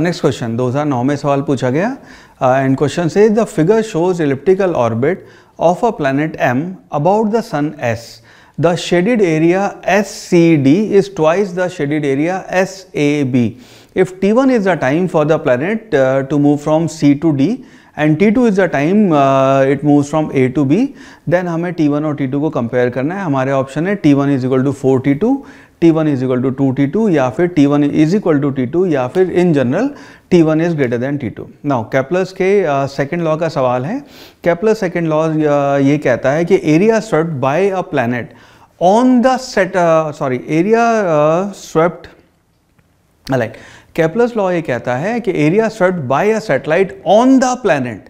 next question 2009 में सवाल पूछा गया and question says the figure shows elliptical orbit of a planet M about the sun S the shaded area S C D is twice the shaded area S A B if T one is the time for the planet to move from C to D and T2 is the time it moves from A to B then हमें T1 और T2 को compare करना है हमारे option है T1 one is equal to four T two T one is equal to two T two या फिर T one is equal to T two या फिर in general T one is greater than T two now Kepler's के second uh, law का सवाल है कैप्लस second law ये कहता है कि area swept by a planet on the set sorry area swept like Kepler's law ये कहता है कि area search by a satellite on the planet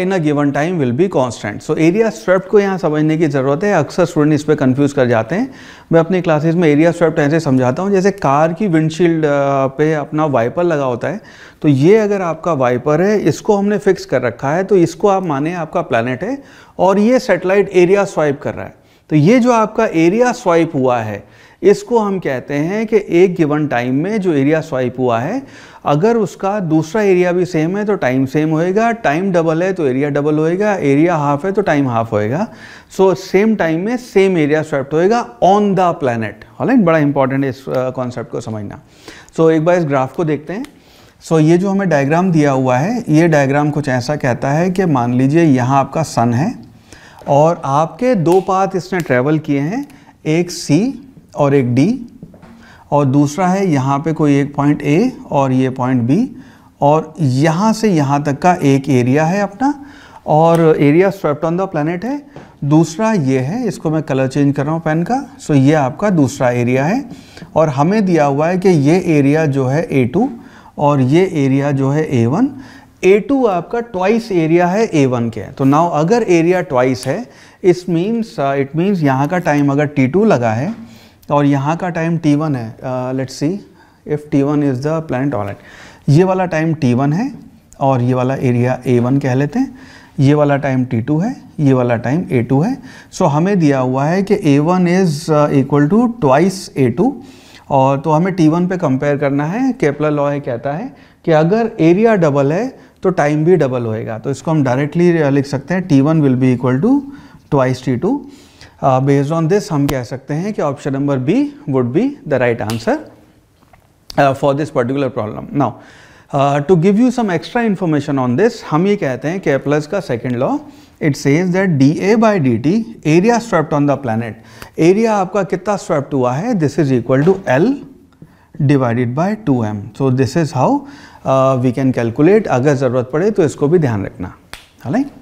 in a given time will be constant so area swept को यहाँ समझने की ज़रूरत है अक्सर स्टूडेंट इस पर कन्फ्यूज़ कर जाते हैं मैं अपनी क्लासेस में एरिया स्वेप्ट ऐसे समझाता हूँ जैसे कार की विंडशील्ड uh, पे अपना वाइपर लगा होता है तो ये अगर आपका वाइपर है इसको हमने फिक्स कर रखा है तो इसको आप माने आपका प्लानट है और ये सेटेलाइट एरिया स्वाइप कर रहा है तो ये जो आपका एरिया स्वाइप हुआ है इसको हम कहते हैं कि एक गिवन टाइम में जो एरिया स्वाइप हुआ है अगर उसका दूसरा एरिया भी सेम है तो टाइम सेम होएगा टाइम डबल है तो एरिया डबल होएगा एरिया हाफ है तो टाइम हाफ होएगा सो सेम टाइम में सेम एरिया स्वाइप्ट होएगा ऑन द प्लानट राइट बड़ा इंपॉर्टेंट है इस कॉन्सेप्ट को समझना सो so, एक बार इस ग्राफ को देखते हैं सो so, ये जो हमें डायग्राम दिया हुआ है ये डायग्राम कुछ ऐसा कहता है कि मान लीजिए यहाँ आपका सन है और आपके दो पाथ इसने ट्रैवल किए हैं एक सी और एक डी और दूसरा है यहाँ पे कोई एक पॉइंट ए और ये पॉइंट बी और यहाँ से यहाँ तक का एक एरिया है अपना और area swept on the planet है दूसरा ये है इसको मैं कलर चेंज कर रहा हूँ पेन का सो ये आपका दूसरा एरिया है और हमें दिया हुआ है कि ये एरिया जो है ए टू और ये एरिया जो है ए वन ए टू आपका ट्वाइस एरिया है ए वन के तो नाउ अगर एरिया ट्वाइस है इस मीन्स इट मीन्स यहाँ का टाइम अगर टी टू लगा है और यहाँ का टाइम टी वन है let's see if T one is the planet all ये वाला टाइम टी वन है और ये वाला एरिया ए वन कह लेते हैं ये वाला टाइम टी टू है ये वाला टाइम ए टू है सो so, हमें दिया हुआ है कि A one is equal to twice A two और तो हमें टी वन पे कंपेयर करना है केपला लॉ है कहता है कि अगर एरिया डबल है तो टाइम भी डबल होएगा तो इसको हम डायरेक्टली uh, लिख सकते हैं T one will be equal to twice T two based on this हम कह सकते हैं कि option number B would be the right answer for this particular problem now to give you some extra information on this हम ये कहते हैं Kepler's का second law it says that D A by D T area swept on the planet area आपका कितना swept हुआ है this is equal to L divided by two M so this is how we can calculate अगर ज़रूरत पड़े तो इसको भी ध्यान रखना है